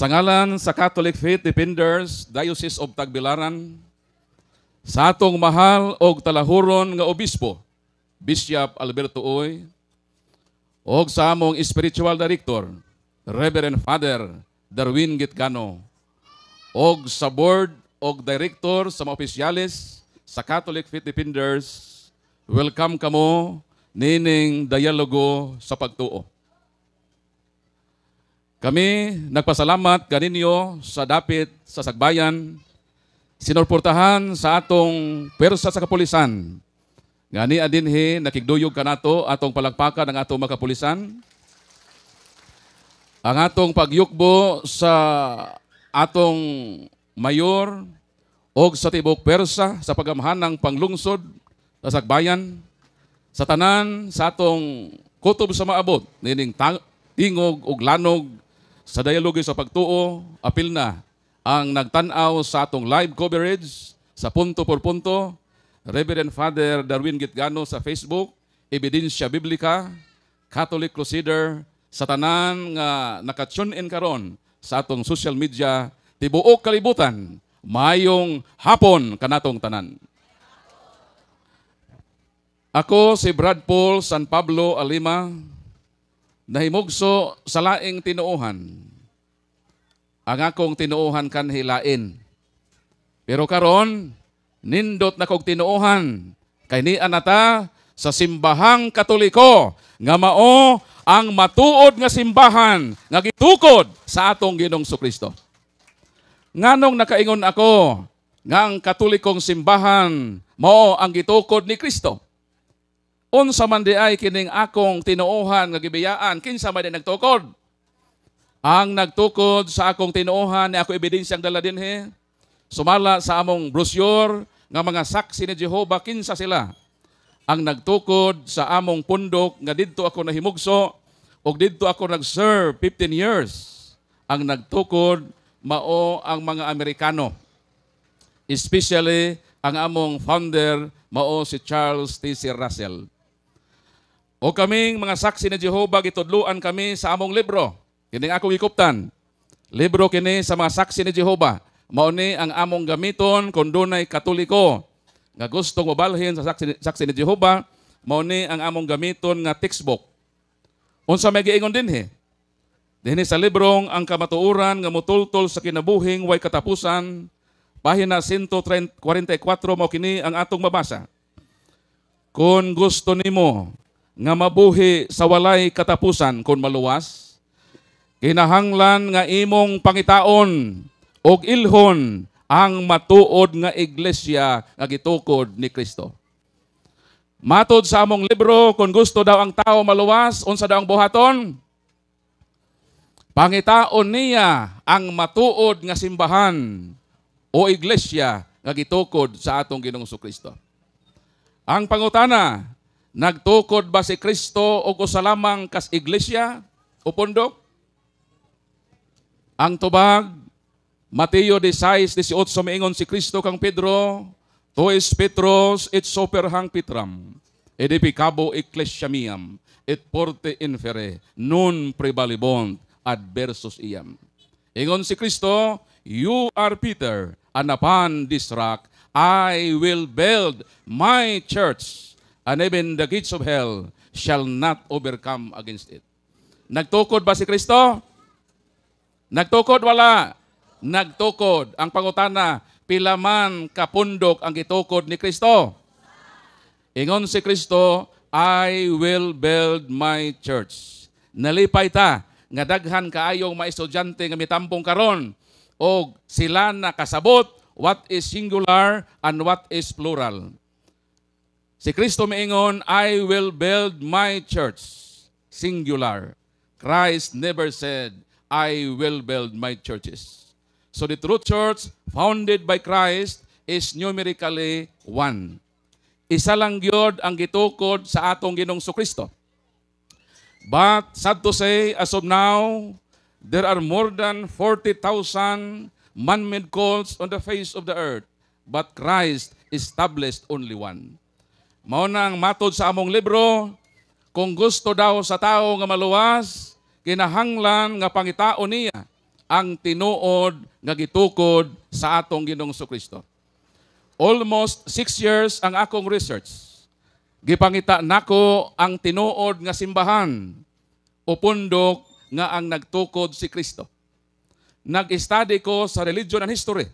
Sa ngalan sa Catholic Faith Defenders, Diocese of Tagbilaran, sa atong mahal og talahuron nga obispo, Bishop Alberto Uy, og sa among spiritual director, Reverend Father Darwin Gitgano, og sa board og director sa mga opisyalis sa Catholic Faith Defenders, welcome kamo nining dialogo sa pagtuo. Kami nagpasalamat kaninyo sa dapit sa sagbayan, sinorportahan sa atong persa sa kapulisan. Ngani adinhi nakigduyog kanato atong palagpakan ng atong makapulisan. Ang atong pagyukbo sa atong mayor o sa tibok persa sa pagamhan ng panglungsod sa sagbayan sa tanan sa atong kutob sa maabot nining tingog ug lanog sa dialogue sa pagtuo, apil na ang nagtanaw sa atong live coverage sa punto por punto, Reverend Father Darwin Gitgano sa Facebook, Ebidensya Biblika, Catholic Crusader, sa tanan nga nakatune in karon sa atong social media tibuok kalibutan mayong hapon kanatong tanan Ako si Brad Paul San Pablo Alima nahimugso sa laing tinuuhan. Ang akong tinuuhan kan hilain. Pero karon nindot na kog tinuuhan kay ni anata sa simbahang katoliko nga mao ang matuod nga simbahan nga gitukod sa atong Ginoong Kristo. Nganong nakaingon ako nga ang katolikong simbahan mao ang gitukod ni Kristo unsa man di ay kining akong tinuohan nga gibiyaan kinsa man di nagtukod ang nagtukod sa akong tinuohan ni ako ang dala dinhi sumala sa among brochure nga mga saksi ni Jehova kinsa sila ang nagtukod sa among pundok nga didto ako nahimugso ug didto ako nag-serve 15 years ang nagtukod mao ang mga Amerikano especially ang among founder mao si Charles T.C. Russell o kaming mga saksi ni Jehova gitudluan kami sa among libro. Kining akong ikuptan. Libro kini sa mga saksi ni Jehova. Mao ni ang among gamiton kun dunay katoliko nga gustong mabalhin sa saksi, saksi ni Jehova. Mao ni ang among gamiton nga textbook. Unsa may giingon he. Dini sa librong ang kamatuoran nga mutultol sa kinabuhing way katapusan, pahina 144 mao kini ang atong mabasa. Kung gusto nimo nga mabuhi sa walay katapusan kon maluwas. Kinahanglan nga imong pangitaon og ilhon ang matuod nga iglesia nga gitukod ni Kristo. Matod sa among libro kon gusto daw ang tao maluwas unsa daw ang buhaton? Pangitaon niya ang matuod nga simbahan o iglesia nga gitukod sa atong Ginoong Kristo. Ang pangutana, Nagtukod ba si Kristo o sa lamang kas iglesia o pundok? Ang tubag, Mateo 16:18 miingon si Kristo kang Pedro, to is Petros et hang Petram, edipicabo ecclesia miam, et porte infere, nun prebalibont adversus iam. Ingon si Kristo, you are Peter, and upon this rock I will build my church and even the gates of hell shall not overcome against it. Nagtukod ba si Kristo? Nagtukod wala. Nagtukod. Ang pangutana, pilaman kapundok ang gitukod ni Kristo. Ingon si Kristo, I will build my church. Nalipay ta nga daghan kaayong maestudyante nga mitambong karon og sila nakasabot what is singular and what is plural. Si Kristo miingon, I will build my church. Singular. Christ never said, I will build my churches. So the true church founded by Christ is numerically one. Isa lang yun ang gitukod sa atong ginong so Kristo. But sad to say, as of now, there are more than 40,000 man-made cults on the face of the earth. But Christ established only one. Mao nang matod sa among libro, kung gusto daw sa tao nga maluwas, kinahanglan nga pangitao niya ang tinuod nga gitukod sa atong Ginoong Kristo. Almost six years ang akong research. Gipangita nako ang tinuod nga simbahan o pundok nga ang nagtukod si Kristo. Nag-study ko sa religion and history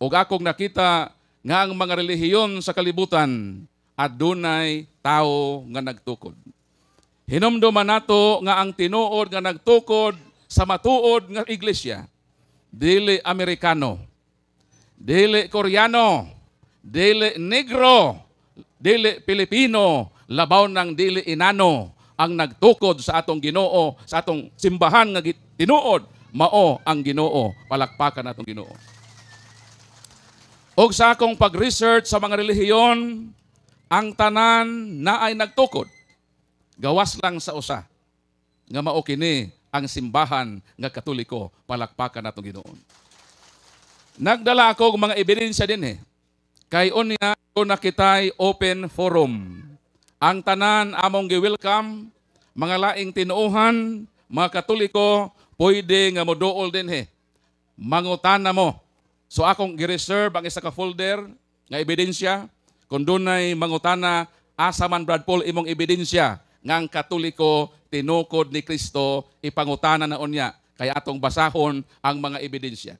ug akong nakita nga ang mga relihiyon sa kalibutan adunay tao nga nagtukod. Hinumduman nato nga ang tinuod nga nagtukod sa matuod nga iglesia, dili Amerikano, dili Koreano, dili Negro, dili Pilipino, labaw ng dili inano ang nagtukod sa atong Ginoo, sa atong simbahan nga tinuod, mao ang Ginoo, palakpakan natong Ginoo. Og sa akong pag-research sa mga relihiyon, ang tanan na ay nagtukod gawas lang sa usa nga mao kini ang simbahan nga katoliko palakpakan natong Ginoo nagdala ako og mga ebidensya din eh. kay unya ko nakitay open forum ang tanan among gi-welcome mga laing tinuuhan mga katoliko pwede nga moduol din eh. mangutana mo so akong gi-reserve ang isa ka folder nga ebidensya kung dunay mangutana, asa man Brad Paul imong ebidensya ngang katoliko tinukod ni Kristo ipangutana na unya kay atong basahon ang mga ebidensya.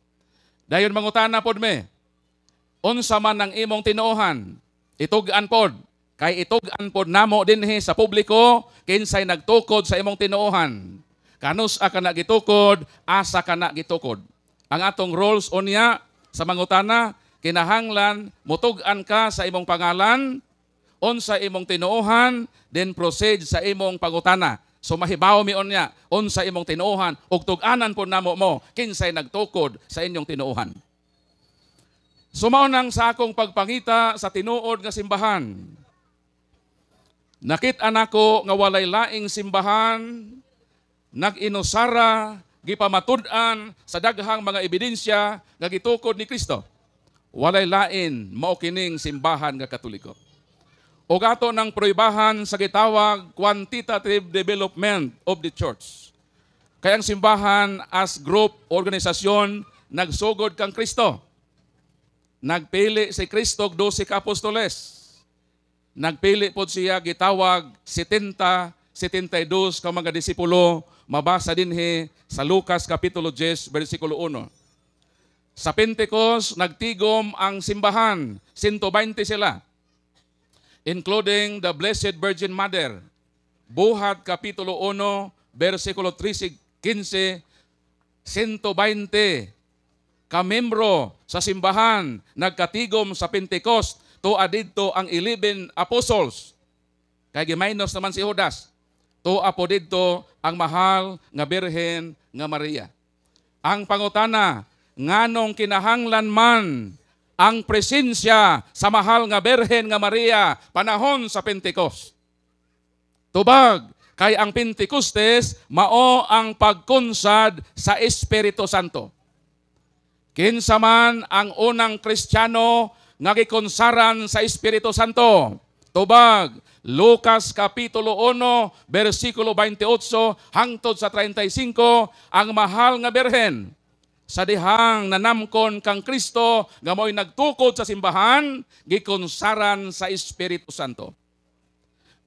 Dayon mangutana pod me. Unsa man ang imong tinuohan? Itugaan pod kay itugaan pod namo dinhi sa publiko kinsay nagtukod sa imong tinuohan. Kanus a kana gitukod, asa kana gitukod. Ang atong roles unya sa mangutana kinahanglan mutugan ka sa imong pangalan unsa imong tinuohan then proceed sa imong pagutana so mahibaw mi unya unsa imong tinuohan ug tuganan pud namo mo kinsay nagtukod sa inyong tinuohan nang sa akong pagpangita sa tinuod nga simbahan. Nakit-an ako nga walay laing simbahan, nag gipamatud-an sa daghang mga ebidensya nga gitukod ni Kristo walay lain mao simbahan nga katoliko. O gato ng proibahan sa gitawag quantitative development of the church. Kaya ang simbahan as group, organisasyon, nagsugod kang Kristo. Nagpili si Kristo og 12 ka apostoles. Nagpili pod siya gitawag 70 72 ka mga disipulo mabasa dinhi sa Lucas kapitulo 10 versikulo 1. Sa Pentecost, nagtigom ang simbahan. 120 sila. Including the Blessed Virgin Mother. Buhat Kapitulo 1, versikulo 13, 15, 120 kamembro sa simbahan nagkatigom sa Pentecost to adidto ang 11 apostles. Kay minus naman si Judas. To apo didto ang mahal nga birhen nga Maria. Ang pangutana nganong kinahanglan man ang presensya sa mahal nga Berhen nga Maria panahon sa Pentecost. Tubag, kay ang Pentecostes mao ang pagkonsad sa Espiritu Santo. Kinsa man ang unang Kristiyano nga gikonsaran sa Espiritu Santo. Tubag, Lucas Kapitulo 1, bersikulo 28 hangtod sa 35, ang mahal nga Berhen sa dihang nanamkon kang Kristo gamoy nagtukod sa simbahan gikonsaran sa Espiritu Santo.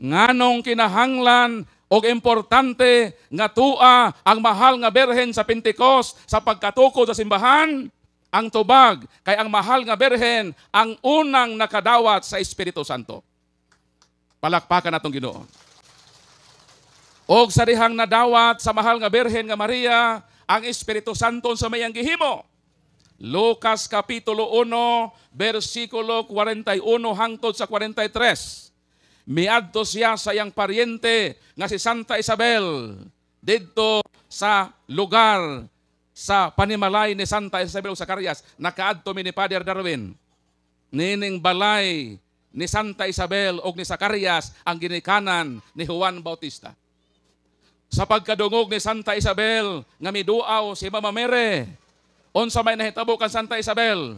Nganong kinahanglan og importante nga tua ang mahal nga berhen sa Pentecost sa pagkatukod sa simbahan ang tubag kay ang mahal nga berhen ang unang nakadawat sa Espiritu Santo. Palakpakan natong Ginoo. Og sa dihang nadawat sa mahal nga berhen nga Maria, ang Espiritu Santo sa mayang gihimo. Lucas Kapitulo 1, versikulo 41 hangtod sa 43. Miadto siya sa iyang paryente nga si Santa Isabel didto sa lugar sa panimalay ni Santa Isabel sa Karyas. Nakaadto mi ni Father Darwin. Nining balay ni Santa Isabel o ni Sakarias ang ginikanan ni Juan Bautista sa pagkadungog ni Santa Isabel nga miduaw si Mama Mere unsa may nahitabo kan Santa Isabel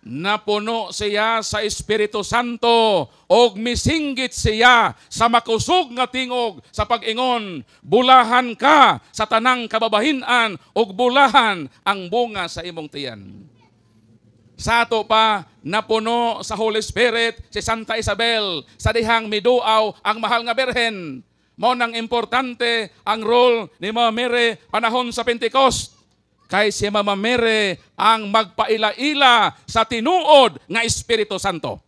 napuno siya sa Espiritu Santo og misinggit siya sa makusog nga tingog sa pag-ingon bulahan ka sa tanang kababahin-an og bulahan ang bunga sa imong tiyan sa ato pa napuno sa Holy Spirit si Santa Isabel sa dihang miduaw ang mahal nga berhen mo nang importante ang role ni Mama Mary panahon sa Pentecost. Kay si Mama Mary ang magpaila-ila sa tinuod nga Espiritu Santo.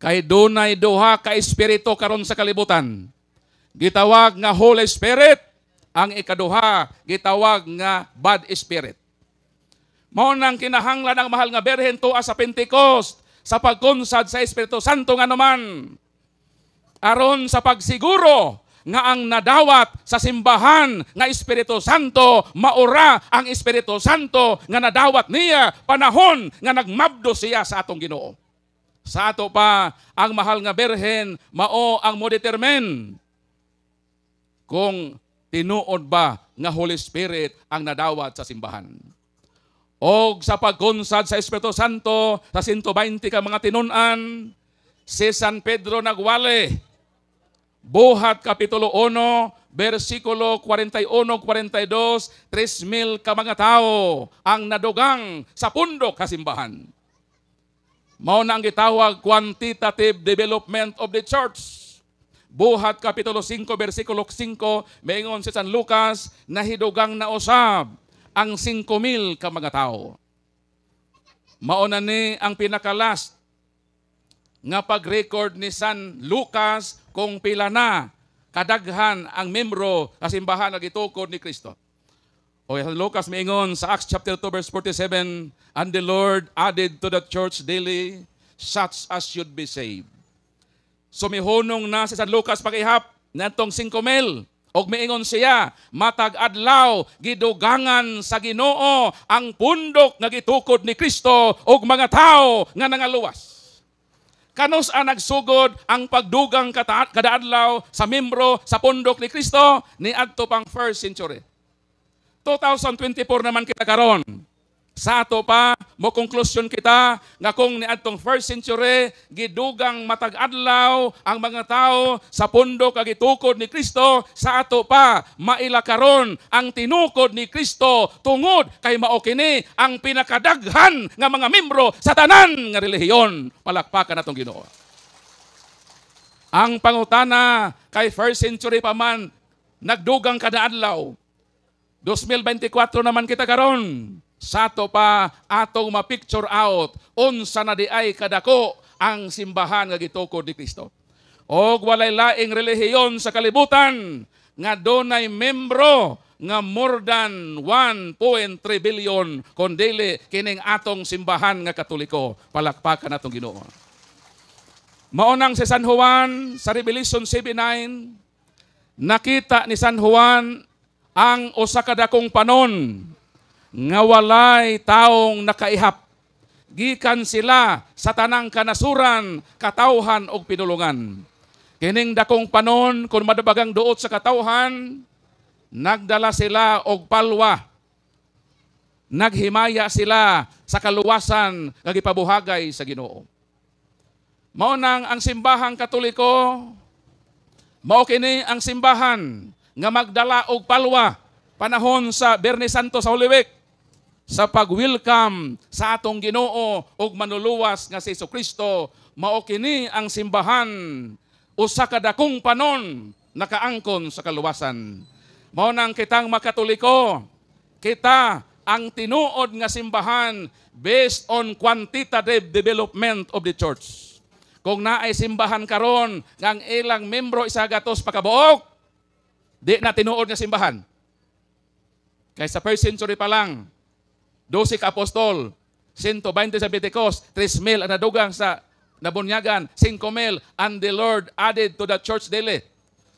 Kay dunay duha ka Espiritu karon sa kalibutan. Gitawag nga Holy Spirit ang ikaduha gitawag nga bad spirit. Mao nang kinahanglan ang mahal nga berhen tuwa sa Pentecost sa pagkonsad sa Espiritu Santo nga naman aron sa pagsiguro nga ang nadawat sa simbahan nga Espiritu Santo maura ang Espiritu Santo nga nadawat niya panahon nga nagmabdo siya sa atong Ginoo. Sa ato pa ang mahal nga berhen mao ang modetermin kung tinuod ba nga Holy Spirit ang nadawat sa simbahan. O sa pagkonsad sa Espiritu Santo, sa 120 ka mga tinunan, si San Pedro nagwali Buhat Kapitulo 1, versikulo 41-42, 3,000 ka mga tao ang nadugang sa pundok kasimbahan. Mao na ang gitawag quantitative development of the church. Buhat Kapitulo 5, versikulo 5, maingon si San Lucas, nahidugang na usab ang 5,000 ka mga tao. Mauna ni ang pinakalast nga pag-record ni San Lucas kung pila na kadaghan ang membro sa simbahan nga gitukod ni Kristo. O Lucas miingon sa Acts chapter 2 verse 47, and the Lord added to the church daily such as should be saved. So mihunong na si San Lucas pakihap natong 5,000 og miingon siya matag adlaw gidugangan sa Ginoo ang pundok nga gitukod ni Kristo og mga tawo nga nangaluwas Kanos ang nagsugod ang pagdugang kadaadlaw sa membro sa pundok ni Kristo ni adto pang first century. 2024 naman kita karon. Sa ato pa, mo conclusion kita nga kung niadtong first century gidugang matag adlaw ang mga tao sa pundo kag itukod ni Kristo sa ato pa maila karon ang tinukod ni Kristo tungod kay mao kini ang pinakadaghan nga mga membro sa tanan nga relihiyon. Palakpakan natong Ginoo. Ang pangutana kay first century pa man nagdugang kada adlaw. 2024 naman kita karon sato pa atong ma-picture out unsa na di ay kadako ang simbahan nga gitukod ni Kristo. Og walay laing relihiyon sa kalibutan nga donay membro nga more than 1.3 billion kundili kining atong simbahan nga katoliko. Palakpakan atong Ginoo. Maunang si San Juan sa Revelation 7:9 nakita ni San Juan ang usa ka panon nga walay taong nakaihap. Gikan sila sa tanang kanasuran, katawhan og pinulungan. Kining dakong panon kun madabagang duot sa katawhan, nagdala sila og palwa. Naghimaya sila sa kaluwasan nga gipabuhagay sa Ginoo. Mao nang ang simbahang Katoliko mao kini ang simbahan nga magdala og palwa panahon sa Berni Santo sa Holy Week sa pag-welcome sa atong Ginoo ug manuluwas nga si Hesus Kristo mao kini ang simbahan usa ka dakong panon nakaangkon sa kaluwasan. Mao nang kitang makatoliko, kita ang tinuod nga simbahan based on quantitative development of the church. Kung naay simbahan karon nga ang ilang membro isa gatos pakabuok, di na tinuod nga simbahan. Kay sa first century pa lang, 12 ka apostol, 120 sa Pentecost, 3,000 ang nadugang sa nabunyagan, 5,000, and the Lord added to the church daily.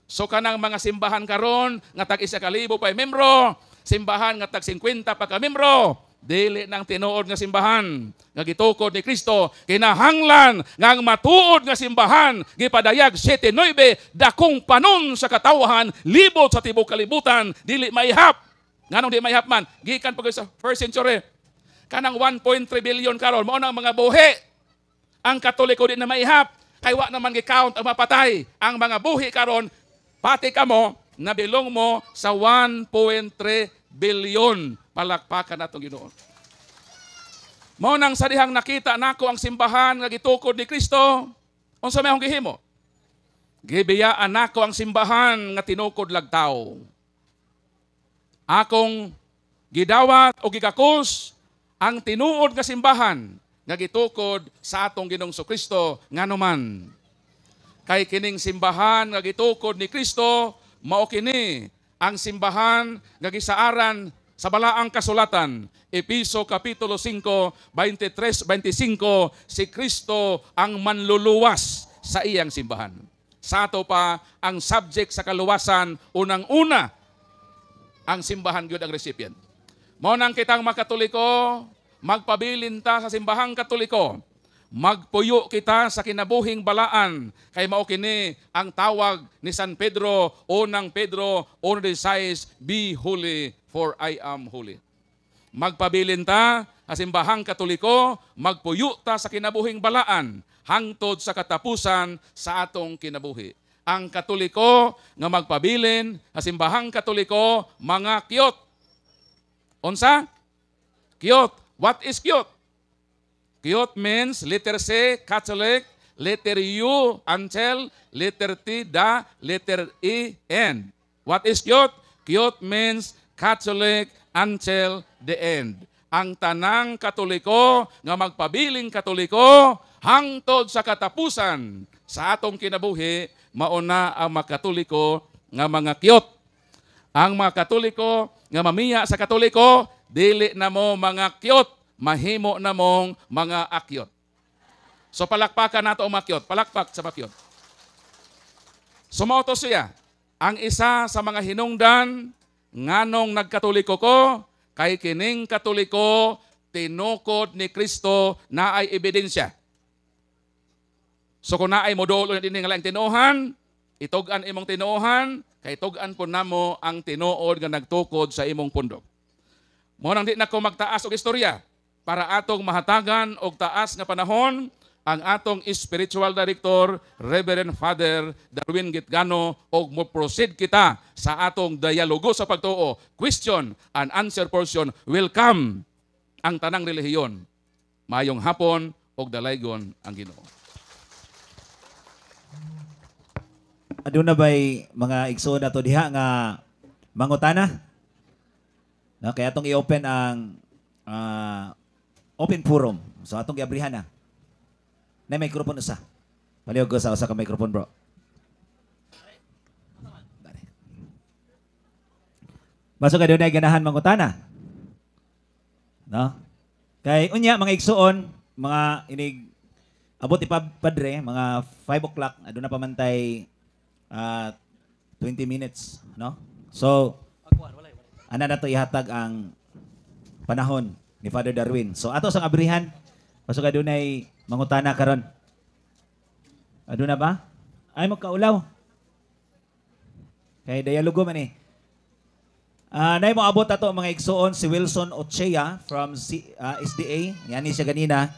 So kanang mga simbahan karon nga tag isa ka libo pa membro, simbahan nga tag 50 pa ka membro, dili nang tinuod nga simbahan nga gitukod ni Kristo kinahanglan nga ang matuod nga simbahan gipadayag 7:9 9 dakong panon sa katawhan libot sa tibok kalibutan dili maihap Nganong di may hapman? Gikan pa sa first century. Kanang 1.3 billion karon mo nang mga buhi. Ang Katoliko din na maihap kay wa naman gi-count ang mapatay. Ang mga buhi karon pati kamo nabilong mo sa 1.3 billion. Palakpakan natong Ginoo. Mo nang sadihang nakita nako ang simbahan nga gitukod ni Kristo. Unsa may akong gihimo? Gibiyaan nako ang simbahan nga tinukod lagtaw. tao akong gidawat o gikakus ang tinuod nga simbahan nga gitukod sa atong Ginoong Kristo nganuman. Kay kining simbahan nga gitukod ni Kristo mao kini ang simbahan nga gisaaran sa balaang kasulatan Episo kapitulo 5 23 25 si Kristo ang manluluwas sa iyang simbahan. Sa ato pa ang subject sa kaluwasan unang-una ang simbahan gyud ang recipient. Mao nang kitang mga Katoliko, magpabilin ta sa simbahang Katoliko. Magpuyo kita sa kinabuhing balaan kay mao kini ang tawag ni San Pedro, unang Pedro, on the size, be holy for I am holy. Magpabilin ta sa simbahang Katoliko, magpuyo ta sa kinabuhing balaan hangtod sa katapusan sa atong kinabuhi ang Katoliko nga magpabilin sa simbahang Katoliko mga kiyot. Unsa? Kiyot. What is kiyot? Kiyot means letter C, Catholic, letter U, until, letter T, Da, letter E, N. What is kiyot? Kiyot means Catholic until the end. Ang tanang katoliko nga magpabiling katoliko hangtod sa katapusan sa atong kinabuhi mauna ang mga Katoliko nga mga kiyot. Ang mga Katoliko nga mamiya sa Katoliko, dili na mo mga kiyot, mahimo na mong mga akyot. So palakpakan nato ang mga makyot. Palakpak sa mga makyot. Sumauto siya. Ang isa sa mga hinungdan, nganong nagkatoliko ko, kay kining katoliko tinukod ni Kristo na ay ebidensya. So kung naay modulo na din lang tinuhan, itugan imong tinuhan, kay tugan po namo ang tinuod nga nagtukod sa imong pundok. Mo nang di na ko magtaas og istorya para atong mahatagan og taas nga panahon ang atong spiritual director Reverend Father Darwin Gitgano og mo proceed kita sa atong dialogo sa pagtuo. Question and answer portion will come ang tanang relihiyon. Mayong hapon og dalaygon ang Ginoo. aduna bay mga igsoon ato diha nga mangutana? No, kaya tong i-open ang uh, open forum. So atong giabrihan na. Na microphone usa. Paliog sa usa ka microphone, bro. Basog adunay ganahan mangutana. No? Kay unya mga igsoon, mga inig abot ipapadre, mga 5 o'clock, aduna pamantay at 20 minutes, no? So, ana na to ihatag ang panahon ni Father Darwin. So, ato sang abrihan, pasok adunay mangutana karon. Aduna ba? Ay mo kaulaw. Kay dayalugo man eh. Uh, ah, nay mo abot ato mga igsuon si Wilson Ochea from C, uh, ah, SDA. Yani siya ganina.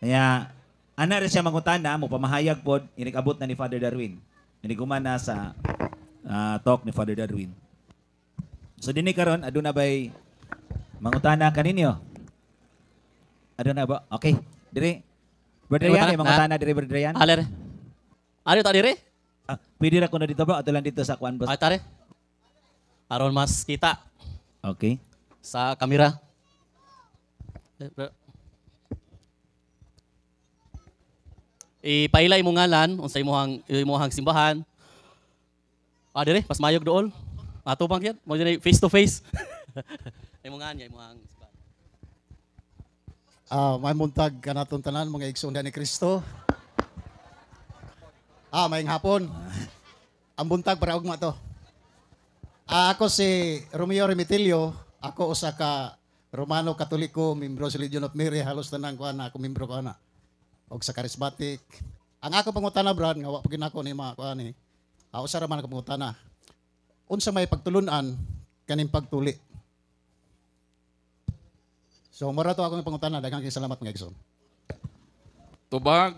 Kaya ana ra siya mangutana mo pamahayag pod inikabot na ni Father Darwin. Inigumana sa uh, ah, talk ni Father Darwin. So dinhi karon aduna bay mangutana kaninyo? Aduna ba? Okay. Dire. Brother Yan, mangutana dire Brother Yan. Aler. Ari ta dire? Ah, pwede ra kuno dito ba? Ato lang dito sa kuan boss. Ay Aron mas kita. Okay. Sa kamera. Ipaila imong ngalan unsa imong imong eh, simbahan. Ah dire, mas mayog dool. Ato pang kiyat, mo dinay face to face. imong anya imong simbahan. Ah, may muntag kanatong tanan mga igsoon ni Kristo. Ah, mayong hapon. Ang buntag para ugma to. Ah, ako si Romeo Remitilio, ako usa ka Romano Katoliko, membro sa Legion of Mary, halos tanang ko na ako membro ko na o sa charismatic. Ang ako pangutana, Brad, nga wapagin ako ni mga kuhani, ako sa raman ako pangutana, unsa may pagtulunan, kanin pagtuli. So, mura to ng pangutana, daghang salamat mga Igsoon. Tubag,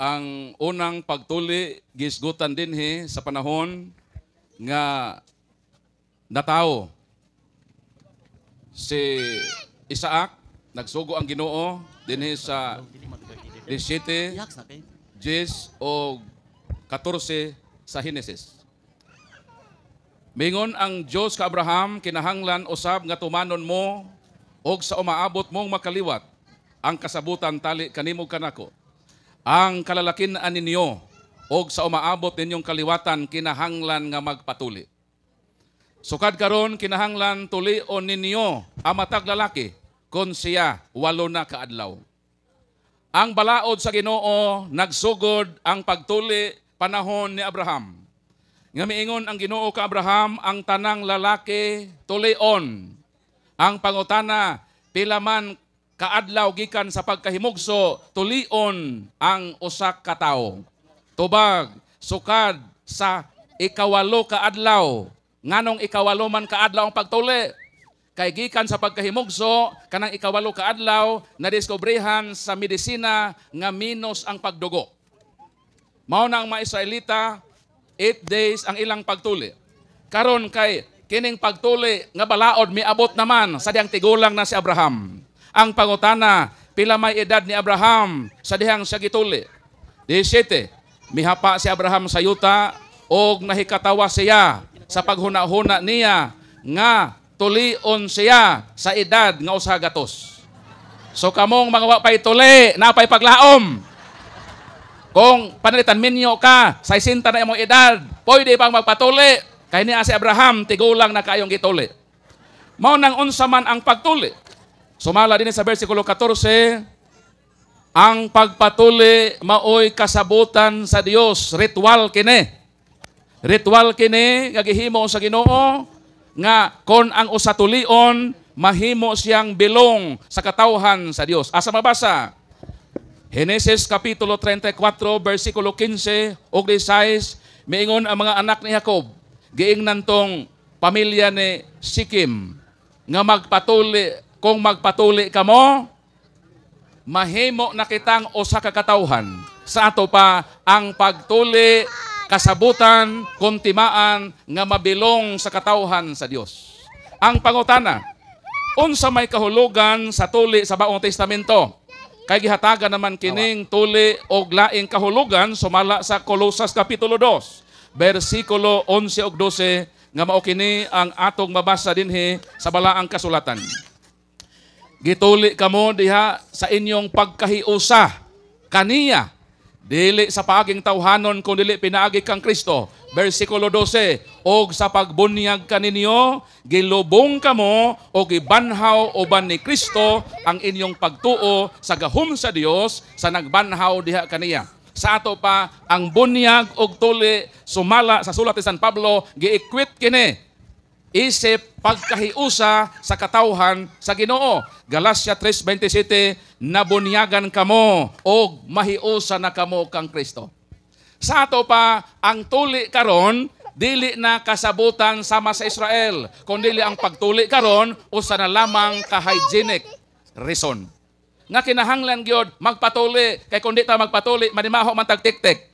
ang unang pagtuli gisgutan he, sa panahon nga natao si Isaac nagsugo ang Ginoo dinhi sa 17, 10 o 14 sa Genesis. Mingon ang Dios ka Abraham kinahanglan usab nga tumanon mo og sa umaabot mong makaliwat ang kasabutan tali kanimo kanako. Ang kalalakin ninyo og sa umaabot ninyong kaliwatan kinahanglan nga magpatuli. Sukad karon kinahanglan tuli o ninyo ang matag lalaki kon siya walo na kaadlaw. Ang balaod sa Ginoo nagsugod ang pagtuli panahon ni Abraham. Nga miingon ang Ginoo ka Abraham ang tanang lalaki tulion. Ang pangutana pila man kaadlaw gikan sa pagkahimugso tulion ang usak ka tawo. Tubag sukad sa ikawalo ka adlaw nganong ikawalo man kaadlaw ang pagtuli Kay gikan sa pagkahimugso kanang ikawalo ka adlaw na diskobrehan sa medisina nga minus ang pagdugo. Mao na ang mga Israelita 8 days ang ilang pagtuli. Karon kay kining pagtuli nga balaod miabot naman sa diyang tigulang na si Abraham. Ang pangutana pila may edad ni Abraham sa dihang siya gituli. 17 mihapa si Abraham sa yuta og nahikatawa siya sa paghunahuna niya nga tuli tulion siya sa edad nga usa gatos. So kamong mga wapay tuli, napay paglaom. Kung panalitan minyo ka, sa isinta na imong edad, pwede pang magpatuli. Kaya niya si Abraham, tigulang na kayong gituli. Mao nang unsa man ang pagtuli. Sumala din sa versikulo 14, ang pagpatuli maoy kasabutan sa Dios, ritual kini. Ritual kini nga gihimo sa Ginoo nga kon ang usatulion mahimo siyang bilong sa katauhan sa Dios. Asa mabasa? Genesis kapitulo 34 versikulo 15 ug 16 miingon ang mga anak ni Jacob giingnan tong pamilya ni Sikim nga magpatuli kung magpatuli kamo mahimo na kitang usa ka katauhan sa ato pa ang pagtuli kasabutan, kontimaan, nga mabilong sa katauhan sa Dios. Ang pangutana, unsa may kahulugan sa tuli sa Baong Testamento? Kay gihataga naman kining tuli og laing kahulugan sumala sa Kolosas Kapitulo 2, bersikulo 11 ug 12, nga mao kini ang atong mabasa dinhi sa balaang kasulatan. Gituli kamo diha sa inyong pagkahiusa kaniya Dili sa paging tawhanon kung dili pinaagi kang Kristo. Versikulo 12, Og sa pagbunyag kaninyo, gilubong kamo o gibanhaw uban ni Kristo ang inyong pagtuo sa gahum sa Dios sa nagbanhaw diha kaniya sa ato pa ang bunyag og tuli sumala sa sulat ni San Pablo gi-equip kini isip pagkahiusa sa katawhan sa Ginoo. Galacia 3:27 nabunyagan kamo og mahiusa na kamo kang Kristo. Sa ato pa ang tuli karon dili na kasabutan sama sa Israel, kundi ang pagtuli karon usa na lamang ka hygienic reason. Nga kinahanglan gyud magpatuli kay kundi ta magpatuli manimaho man tagtiktik.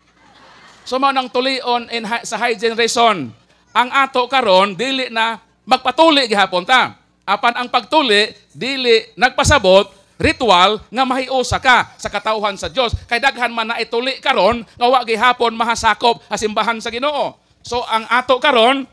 So mao nang tulion in, sa hygiene reason ang ato karon dili na magpatuli gihapon ta. Apan ang pagtuli dili nagpasabot ritual nga mahiusa ka sa katauhan sa Dios kay daghan man na ituli karon nga wa gihapon mahasakop sa simbahan sa Ginoo. So ang ato karon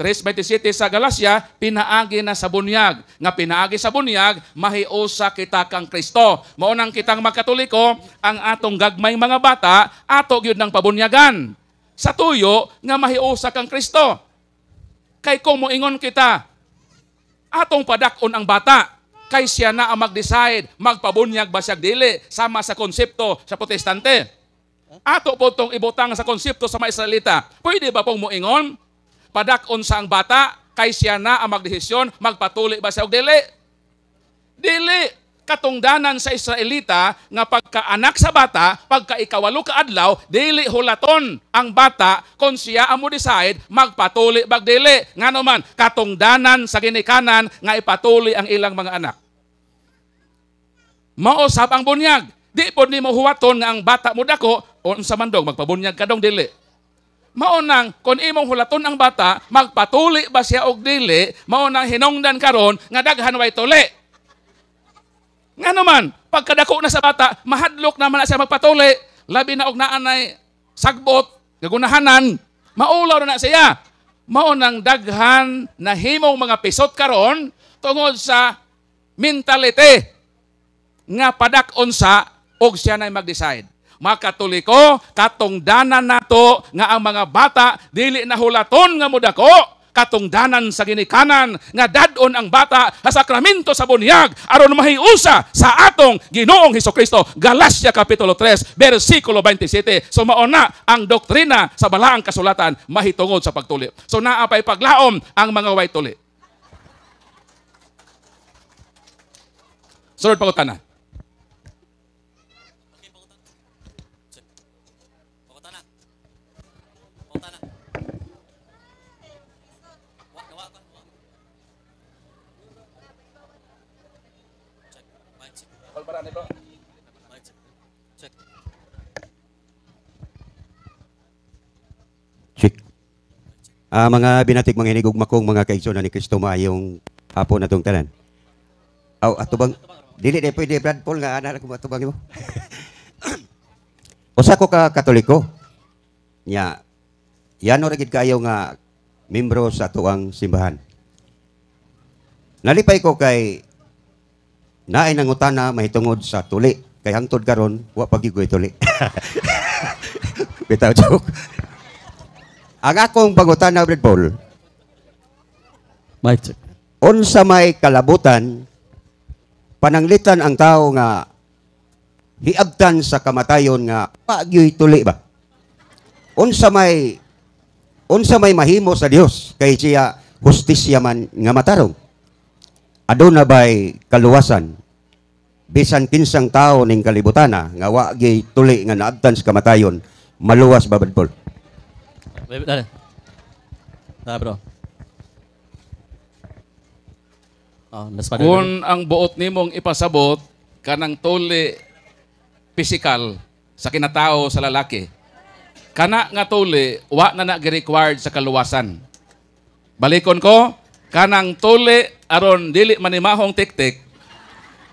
3:27 sa Galacia pinaagi na sa bunyag nga pinaagi sa bunyag mahiusa kita kang Kristo. Mao nang kitang makatoliko ang atong gagmay mga bata ato gyud nang pabunyagan sa tuyo nga mahiusa kang Kristo. Kay kung moingon kita, atong padakon ang bata, kay siya na ang mag-decide, magpabunyag ba siya dili, sama sa konsepto sa protestante. Ato po itong ibutang sa konsepto sa mga Israelita. Pwede ba pong moingon? Padakon sa ang bata, kay siya na ang magdesisyon, magpatuli ba siya o dili? Dili katungdanan sa Israelita nga pagkaanak sa bata, pagka ikawalo ka adlaw, dili hulaton ang bata kon siya amo decide magpatuli bag dili. Ngano man katungdanan sa ginikanan nga ipatuli ang ilang mga anak. Mausab ang bunyag. Di pod ni huwaton nga ang bata mo dako unsa man dog magpabunyag kadong dili maunang kon imong hulaton ang bata magpatuli ba siya og dili maunang hinongdan karon nga daghan way tuli nga naman, pagkadako na sa bata, mahadlok naman na siya magpatuli, labi na og naanay sagbot, gagunahanan, maulaw na, na siya. Mao nang daghan na himong mga pisot karon tungod sa mentality nga padak-on sa og siya na mag-decide. Makatuliko, katong dana nato nga ang mga bata dili na hulaton nga mudako katungdanan sa ginikanan nga dadon ang bata sa sakramento sa bunyag aron mahiusa sa atong Ginoong Hesus Kristo. Galacia kapitulo 3 bersikulo 27. So mauna ang doktrina sa balaang kasulatan mahitungod sa pagtuli. So naa pay paglaom ang mga way tuli. Sunod pa ko Palparan eh bro. Mic check. Check. Check. Ah, mga binatik mga hinigugma kong mga kaigsunan ni Kristo maayong hapon na tong tanan. Aw ato bang dili di pwede Brad Paul nga anak ko atubang mo. Usa ko ka Katoliko. Nya yeah. yano ra gid kayo nga membro sa tuang simbahan. Nalipay ko kay Naay ang utana mahitungod sa tuli. Kay hangtod karon, wa pagigoy tuli. Bitaw joke. Ang akong pagutana Red Bull. Mic check. Unsa may kalabutan pananglitan ang tao nga hiabtan sa kamatayon nga pagyoy tuli ba? Unsa may unsa may mahimo sa Dios kay siya hustisya man nga matarong. Aduna bay kaluwasan bisan kinsang tao ning kalibutana nga wa gay tuli nga naabtan sa kamatayon maluwas babad Paul. Ah, bro. Oh, Kung ang buot nimong ipasabot kanang tuli physical sa kinatao sa lalaki, kana nga tuli wa na na required sa kaluwasan. Balikon ko, kanang tuli aron dili manimahong tiktik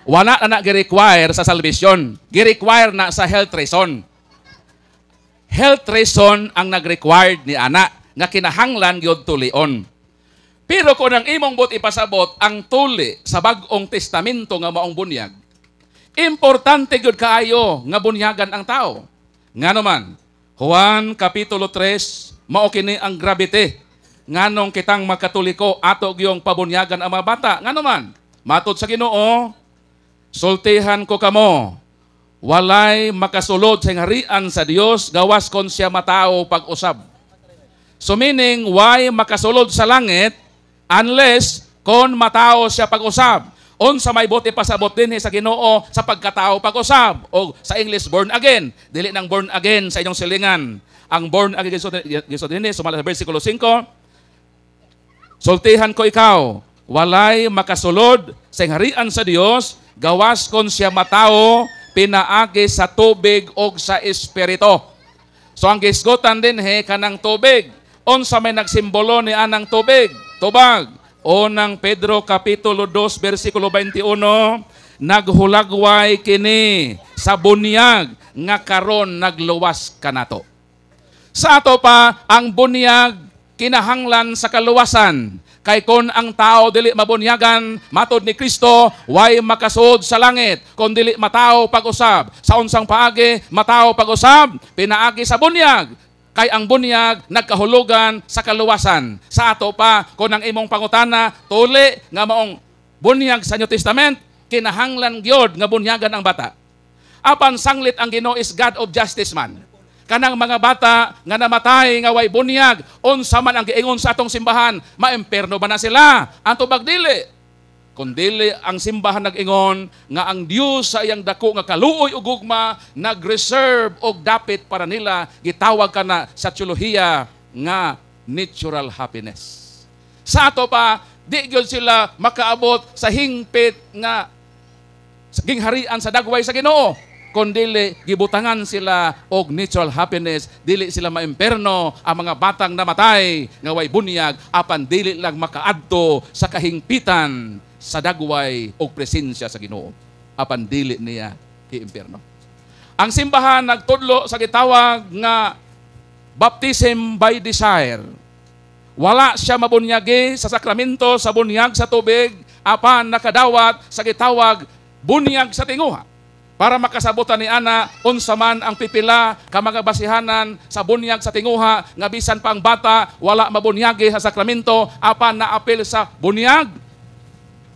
wala na, na gi-require sa salvation. Gi-require na sa health reason. Health reason ang nag-required ni ana nga kinahanglan gyud tulion. Pero kung ang imong bot ipasabot ang tuli sa bagong testamento nga maong bunyag, importante gyud kaayo nga bunyagan ang tao. Ngano man, Juan Kapitulo 3, mao kini ang grabite. Nganong kitang makatuliko ato gyung pabunyagan ang mga bata. Ngano man, matod sa Ginoo, Sultihan ko kamo, walay makasulod sa harian sa Dios gawas kon siya matao pag-usab. So meaning, why makasulod sa langit unless kon matao siya pag-usab. On sa may bote pa sa botin sa Ginoo sa pagkatao pag-usab o sa English born again, dili nang born again sa inyong silingan. Ang born again gisod dinhi sumala sa bersikulo 5. Sultihan ko ikaw, walay makasulod sa harian sa Dios Gawas kon siya matao, pinaagi sa tubig o sa espirito. So ang gisgutan din he, kanang tubig. Unsa may nagsimbolo ni anang tubig? Tubag. Unang Pedro Kapitulo 2, bersikulo 21, Naghulagway kini sa bunyag nga karon nagluwas kanato. Sa ato pa, ang bunyag kinahanglan sa kaluwasan. Kay kon ang tao dili mabunyagan matod ni Kristo, way makasod sa langit. Kon dili matao pag-usab. Sa unsang paagi, matao pag-usab, pinaagi sa bunyag. Kay ang bunyag nagkahulugan sa kaluwasan. Sa ato pa, kon ang imong pangutana, tuli nga maong bunyag sa New Testament, kinahanglan gyud nga bunyagan ang bata. Apan sanglit ang Ginoo is God of justice man kanang mga bata nga namatay nga way bunyag unsa man ang giingon sa atong simbahan maemperno ba na sila ang tubag dili kun dili ang simbahan nag-ingon nga ang Dios sa iyang dako nga kaluoy ug gugma nagreserve og dapit para nila gitawag kana sa teolohiya nga natural happiness sa ato pa di gyud sila makaabot sa hingpit nga sa gingharian sa dagway sa Ginoo kun dili gibutangan sila og natural happiness dili sila maimperno ang mga batang namatay nga way bunyag apan dili lang makaadto sa kahingpitan sa dagway og presensya sa Ginoo apan dili niya iimperno ang simbahan nagtudlo sa gitawag nga baptism by desire wala siya mabunyagi sa sakramento sa bunyag sa tubig apan nakadawat sa gitawag bunyag sa tinguha para makasabutan ni ana unsa man ang pipila ka mga basihanan sa bunyag sa tinguha nga bisan pa ang bata wala mabunyagi sa sakramento apan naapil sa bunyag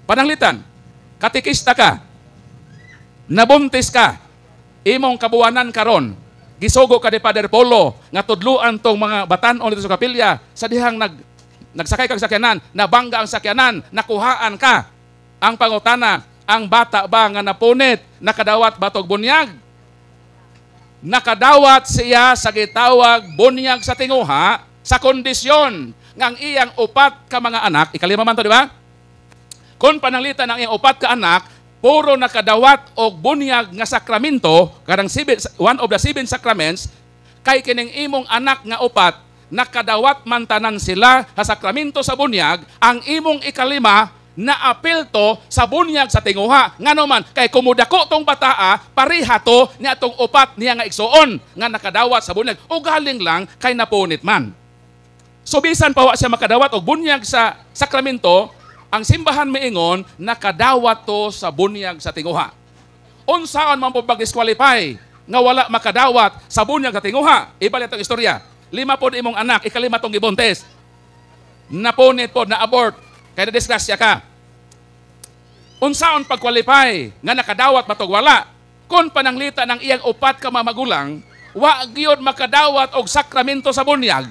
pananglitan katikista ka nabuntis ka imong kabuwanan karon gisugo ka ni Father Polo nga tudluan tong mga batan-on dito sa kapilya sa dihang nag nagsakay kag sakyanan nabangga ang sakyanan nakuhaan ka ang pangutana ang bata ba nga napunit, nakadawat batog bunyag? Nakadawat siya sa gitawag bunyag sa tinguha sa kondisyon ng iyang upat ka mga anak. Ikalima man to, di ba? Kung pananglitan ng iyang upat ka anak, puro nakadawat og bunyag nga sakramento, karang seven, one of the seven sacraments, kay kining imong anak nga upat, nakadawat man tanan sila sa sakramento sa bunyag, ang imong ikalima, na apil to sa bunyag sa tinguha. Nga naman, kay kumudako tong bataa, pariha to niya tong upat niya nga igsoon nga nakadawat sa bunyag. O galing lang kay napunit man. So bisan pa wa siya makadawat og bunyag sa sakramento, ang simbahan miingon nakadawat to sa bunyag sa tinguha. Unsaon man po pag-disqualify nga wala makadawat sa bunyag sa tinguha. Ibalik itong istorya. Lima po imong anak, ikalima tong gibontes. Napunit po na abort kaya nadisgrasya ka. Unsaon pagkwalipay nga nakadawat matog wala. Kung pananglita ng iyang upat ka mamagulang, wa gyud makadawat og sakramento sa bunyag.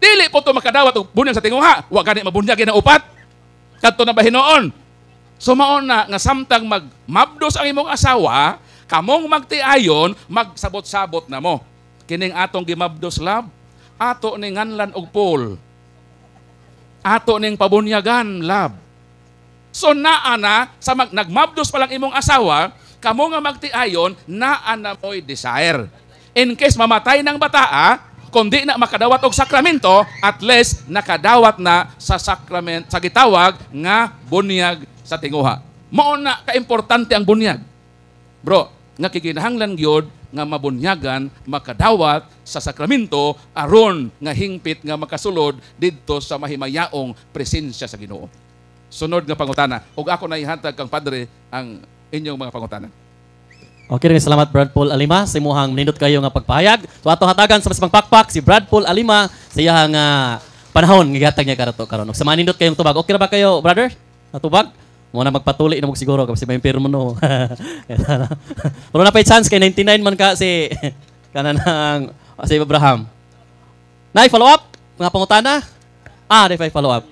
Dili po to makadawat og bunyag sa tinguha. Wa gani mabunyag na upat. Kadto na ba hinoon? Sumaon so, na nga samtang magmabdos ang imong asawa, kamong magtiayon, magsabot-sabot na mo. Kining atong gimabdos lab, ato ni nganlan og pool ato ning pabunyagan, love. So naa na, sa mag, nagmabdos palang imong asawa, kamo nga magtiayon, naa na mo'y desire. In case mamatay ng bataa, kundi na makadawat og sakramento, at least nakadawat na sa sakrament, sa gitawag nga bunyag sa tinguha. Mao na importante ang bunyag. Bro, nga kikinahanglan gyud nga mabunyagan makadawat sa sakramento aron nga hingpit nga makasulod didto sa mahimayaong presensya sa Ginoo. Sunod nga pangutana ug ako na ihatag kang padre ang inyong mga pangutana. Okay rin, salamat Brad Paul Alima sa imuhang nindot kayo nga pagpahayag. So ato hatagan sa mas pagpakpak si Brad Paul Alima sa iyang uh, ah, panahon nga gatag niya karato karon. Sa manindot kayong tubag. Okay ra ba kayo, brother? Natubag? tubag? Muna magpatuli na mo siguro kasi may pirmo no. Pero na pay chance kay 99 man ka si kana nang ah, si Abraham. Na follow up mga pangutana. Ah, di pa follow up.